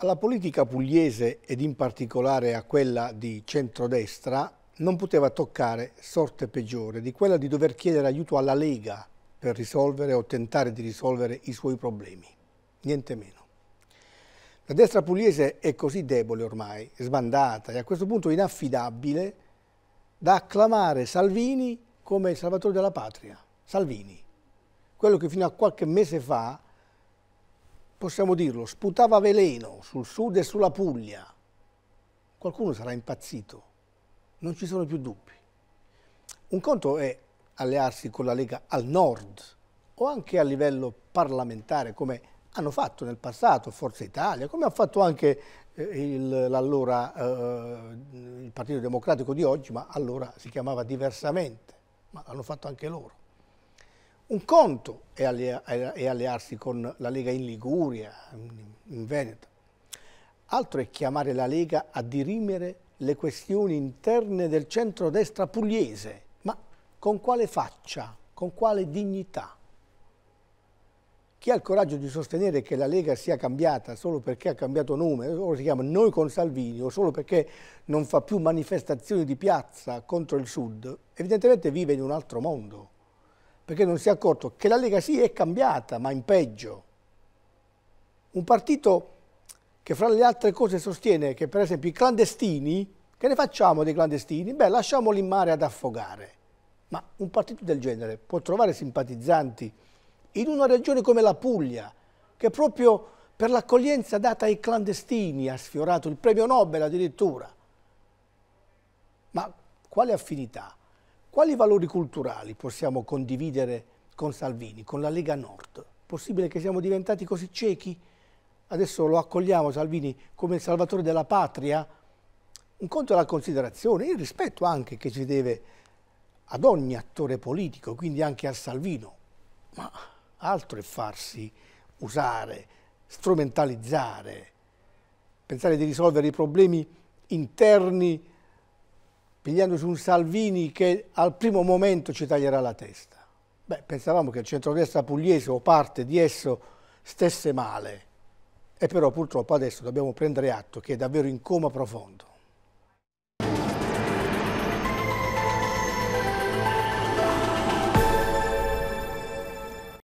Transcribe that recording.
Alla politica pugliese ed in particolare a quella di centrodestra non poteva toccare sorte peggiore di quella di dover chiedere aiuto alla Lega per risolvere o tentare di risolvere i suoi problemi. Niente meno. La destra pugliese è così debole ormai, sbandata e a questo punto inaffidabile da acclamare Salvini come il salvatore della patria. Salvini, quello che fino a qualche mese fa possiamo dirlo, sputava veleno sul sud e sulla Puglia, qualcuno sarà impazzito, non ci sono più dubbi. Un conto è allearsi con la Lega al nord o anche a livello parlamentare come hanno fatto nel passato Forza Italia, come ha fatto anche eh, l'allora eh, Partito Democratico di oggi, ma allora si chiamava diversamente, ma l'hanno fatto anche loro. Un conto è, allearsi con la Lega in Liguria, in Veneto. Altro è chiamare la Lega a dirimere le questioni interne del centrodestra pugliese. Ma con quale faccia? Con quale dignità? Chi ha il coraggio di sostenere che la Lega sia cambiata solo perché ha cambiato nome, o si chiama Noi con Salvini, o solo perché non fa più manifestazioni di piazza contro il Sud, evidentemente vive in un altro mondo perché non si è accorto che la Lega sì è cambiata, ma in peggio. Un partito che fra le altre cose sostiene che per esempio i clandestini, che ne facciamo dei clandestini? Beh, lasciamoli in mare ad affogare. Ma un partito del genere può trovare simpatizzanti in una regione come la Puglia, che proprio per l'accoglienza data ai clandestini ha sfiorato il premio Nobel addirittura. Ma quale affinità? Quali valori culturali possiamo condividere con Salvini, con la Lega Nord? Possibile che siamo diventati così ciechi? Adesso lo accogliamo Salvini come il salvatore della patria? Un conto è la considerazione, il rispetto anche che ci deve ad ogni attore politico, quindi anche a Salvino. Ma altro è farsi usare, strumentalizzare, pensare di risolvere i problemi interni pigliandoci un Salvini che al primo momento ci taglierà la testa. Beh, pensavamo che il centrodestra pugliese o parte di esso stesse male, e però purtroppo adesso dobbiamo prendere atto che è davvero in coma profondo.